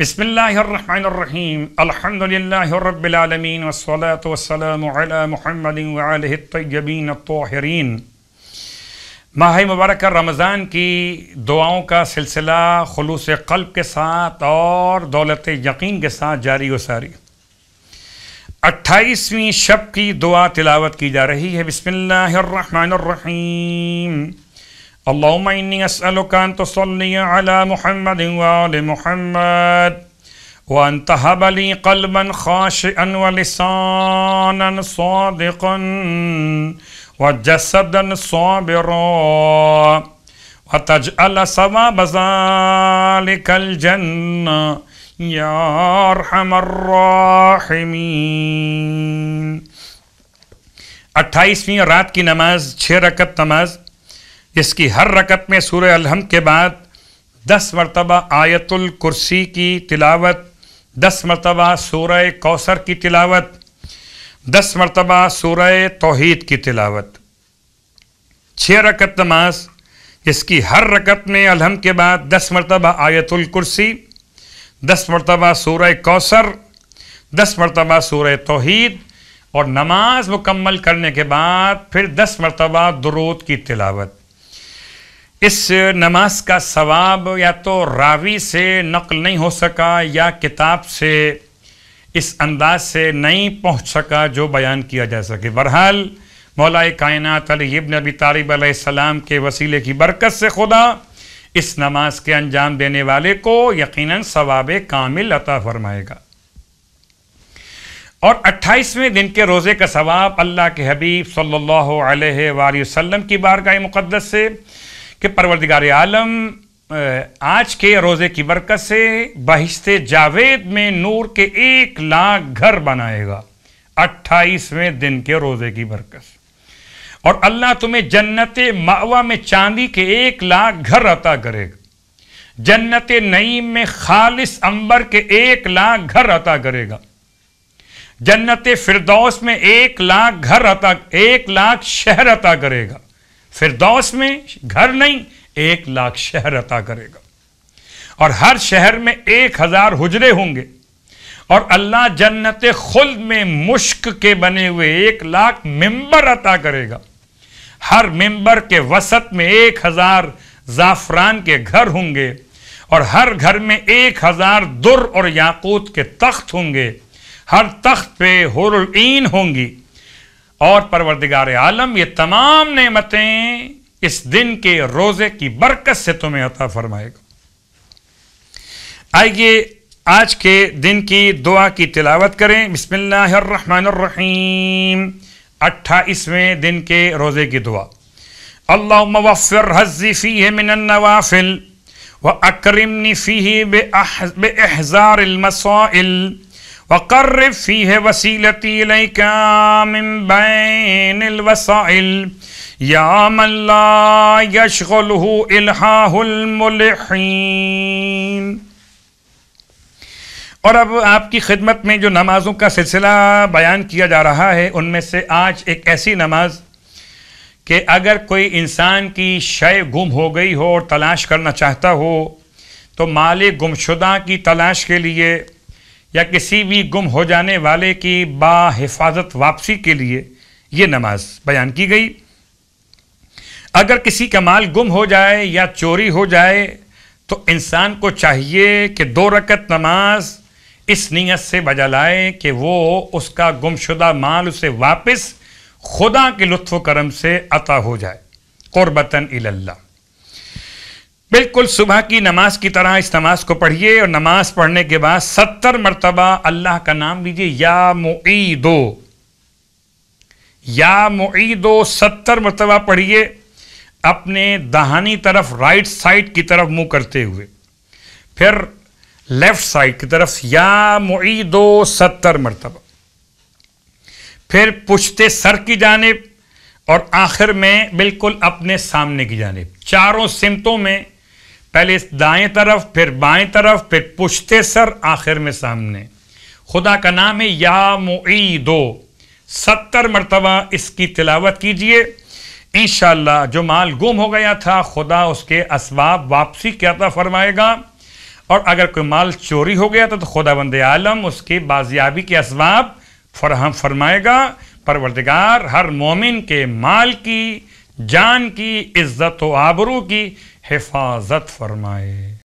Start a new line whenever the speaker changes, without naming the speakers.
बसमीम अलहमदिल्लाबीआलमीन वसलाम महमद तयबीन तोहरीन माह मुबारक रमज़ान की दुआओं का सिलसिला खलूस कल्ब के साथ और दौलत यकीन के साथ जारी वसारी अट्ठाईसवीं शब की दुआ तिलावत की जा रही है बसमीम اللهم إني أسألك أن تصلي على محمد وآل محمد وأن تهب لي قلبا خاشئا ولسانا صادقا وجسدا صابرا وتجعل ثواب ذلك الجنة يا أرحم الراحمين 28 رات کی نماز 6 رکعت نماز इसकी हर रकत में सूर अलहम के बाद दस मरतबा आयतुल कुर्सी की तिलावत दस मरतबा सूर कौसर की तिलावत दस मरतबा सूर तोहद की तिलावत छः रकत नमाज इसकी हर रकत में अलहम के बाद दस मरतबा आयतुल कुर्सी दस मरतबा सूर कौसर दस मरतबा सूर तोहद और नमाज मुकम्मल करने के बाद फिर दस मरतबा दरूद की तिलावत इस नमाज का सवाब या तो रावी से नकल नहीं हो सका या किताब से इस अंदाज से नहीं पहुंच सका जो बयान किया जा सके बहरहाल मौलाए कायनत अलीबन अबी तारब आसमाम के वसीले की बरकत से खुदा इस नमाज के अंजाम देने वाले को यकीनन सवाब कामिल अता फरमाएगा और 28वें दिन के रोज़े का सवाब अल्लाह के हबीब सल्लल्लाहु अलैहि वसल्लम की बारगाह मुक़द्दस से कि परवरदिगार आलम आज के रोज़े की बरकत से बहिश्ते जावेद में नूर के एक लाख घर बनाएगा अट्ठाईसवें दिन के रोज़े की बरकत से और अल्लाह तुम्हें जन्नत मावा में चांदी के एक लाख घर अता करेगा जन्नत नईम में खालिस अंबर के एक लाख घर अता करेगा जन्नत फिरदौस में एक लाख घर अता एक लाख शहर अता करेगा फिरदौस में घर नहीं एक लाख शहर अता करेगा और हर शहर में एक हजार हुजरे होंगे और अल्लाह जन्नत खुल्द में मुश्क के बने हुए एक लाख मेंबर अता करेगा हर मेंबर के वसत में एक हजार जाफरान के घर होंगे और हर घर में एक हजार दुर और याकूत के तख्त होंगे हर तख्त पे हुरल होंगी और परवरदिगार आलम ये तमाम नेमतें इस दिन के रोजे की बरकत से तुम्हें अता फरमाएगा आइए आज के दिन की दुआ की तिलावत करें बिस्मिल्लाहमानीम अट्ठाईसवें दिन के रोज़े की दुआ अल्लाह मवफ़र हज़ी फ़ी है मिनवाफिल व अक्रमनी फ़ी बे वकर है वसीलती और अब आपकी खिदमत में जो नमाज़ों का सिलसिला बयान किया जा रहा है उनमें से आज एक ऐसी नमाज कि अगर कोई इंसान की शय गुम हो गई हो और तलाश करना चाहता हो तो माले गुमशुदा की तलाश के लिए या किसी भी गुम हो जाने वाले की बाहिफाजत वापसी के लिए यह नमाज बयान की गई अगर किसी का माल गुम हो जाए या चोरी हो जाए तो इंसान को चाहिए कि दो रकत नमाज इस नीयत से बजा लाए कि वो उसका गुमशुदा माल उसे वापस खुदा के लुत्फ करम से अता हो जाए क़ुरबता बिल्कुल सुबह की नमाज की तरह इस नमाज को पढ़िए और नमाज पढ़ने के बाद सत्तर मरतबा अल्लाह का नाम लीजिए या मोई दो या मोई दो सत्तर मरतबा पढ़िए अपने दहानी तरफ राइट साइड की तरफ मुंह करते हुए फिर लेफ्ट साइड की तरफ या मोई दो सत्तर मरतबा फिर पुछते सर की जानब और आखिर में बिल्कुल अपने सामने की जानब चारों सिमतों में पहले इस दाएं तरफ फिर बाएं तरफ फिर पुछते सर आखिर में सामने खुदा का नाम है या दो सत्तर मरतबा इसकी तिलावत कीजिए इन जो माल गुम हो गया था खुदा उसके इसबाब वापसी क्या था फरमाएगा और अगर कोई माल चोरी हो गया था तो खुदा बंद आलम उसके बाजियाबी के असबाब फरहम फरमाएगा परवरदगार हर मोमिन के माल की जान की इज्जत व आबरू की हिफाजत फरमाए